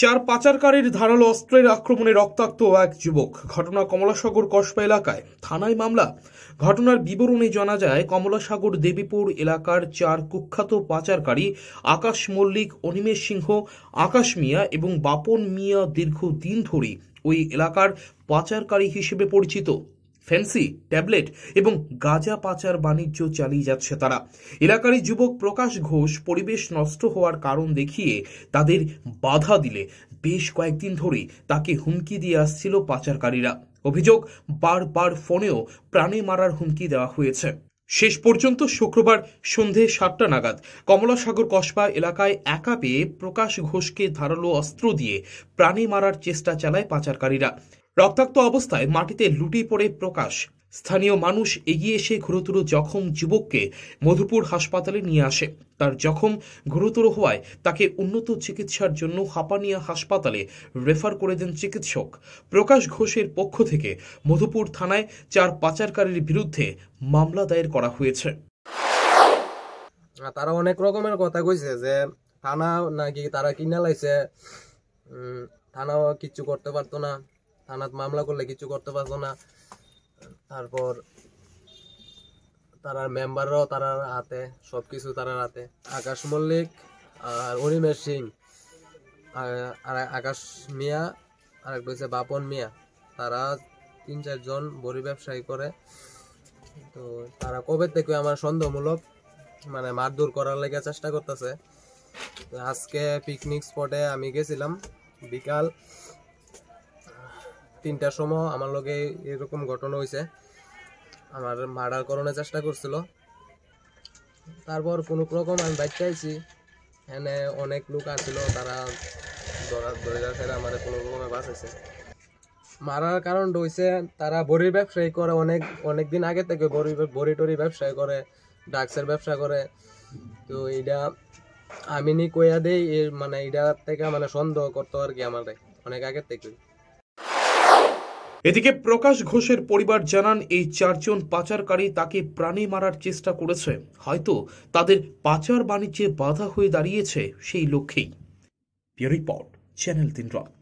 চার পাচারকারীর ধারালো অস্ত্রের আক্রমণে রক্তাক্ত এক যুবক ঘটনা কমলাসাগর কসবা এলাকায় থানায় মামলা ঘটনার বিবরণে জানা যায় কমলাসাগর দেবীপুর এলাকার চার কুখ্যাত পাচারকারী আকাশ মল্লিক অনিমেষ সিংহ আকাশ মিয়া এবং বাপন মিয়া দীর্ঘদিন ধরে ওই এলাকার পাচারকারী হিসেবে পরিচিত ফ্যান্সি ট্যাবলেট এবং গাঁজা পাচার বাণিজ্য চালিয়ে যাচ্ছে তারা এলাকারই যুবক প্রকাশ ঘোষ পরিবেশ নষ্ট হওয়ার কারণ দেখিয়ে তাদের বাধা দিলে বেশ কয়েকদিন ধরেই তাকে হুমকি দিয়ে আসছিল পাচারকারীরা অভিযোগ বারবার ফোনেও প্রাণে মারার হুমকি দেওয়া হয়েছে শেষ পর্যন্ত শুক্রবার সন্ধে সাতটা নাগাদ কমলাসাগর কসবা এলাকায় একা পেয়ে প্রকাশ ঘোষকে ধারালো অস্ত্র দিয়ে প্রাণে মারার চেষ্টা চালায় পাচারকারীরা রক্তাক্ত অবস্থায় মাটিতে লুটি পড়ে প্রকাশ স্থানীয় মানুষ এগিয়ে এসে ঘুরতর জখম যুবককে মধুপুর হাসপাতালে নিয়ে আসে তার জখম গুরুতর হওয়ায় তাকে উন্নত চিকিৎসার জন্য হাপানিয়া হাসপাতালে রেফার করে দেন চিকিৎসক প্রকাশ ঘোষের পক্ষ থেকে মধুপুর থানায় চার পাচারকারীর বিরুদ্ধে মামলা দায়ের করা হয়েছে তারা অনেক রকমের কথা কইছে যে থানা নাকি তারা কিনা লাইছে থানা কিচ্ছু করতে পারতো না থানাত মামলা করলে কিছু করতে পারতো না তারপর তারা মেম্বাররাও তারার হাতে সব কিছু তারার হাতে আকাশ মল্লিক আর অনিমেষ সিং আর আকাশ মিয়া আর একটা হচ্ছে বাপন মিয়া তারা তিন চারজন বড়ি ব্যবসায়ী করে তো তারা কবে থেকে আমার সন্দেহমূলক মানে মারধুর করার লেগে চেষ্টা করতেছে আজকে পিকনিক স্পটে আমি গেছিলাম বিকাল তিনটার সময় আমার লগে এরকম ঘটনা হয়েছে আমার মার্ডার করানোর চেষ্টা করছিল তারপর কোনো রকম আমি বাইতে চাইছি এনে অনেক লোক আসছিল তারা ধরার ধরে ফেরা আমার কোনো রকমে বাঁচাইছে মারার কারণ হয়েছে তারা বড়ির ব্যবসায় করে অনেক অনেক দিন আগে থেকে বড়ি বড়ি টরি ব্যবসায় করে ড্রাগসের ব্যবসা করে তো এটা আমিনি কইয়া দেই মানে এটা থেকে মানে সন্দেহ করতো আর কি আমাদের অনেক আগের থেকে এদিকে প্রকাশ ঘোষের পরিবার জানান এই চারজন পাচারকারী তাকে প্রাণে মারার চেষ্টা করেছে হয়তো তাদের পাচার বাণিজ্যে বাধা হয়ে দাঁড়িয়েছে সেই লক্ষ্যেই রিপোর্ট চ্যানেল তিন রাত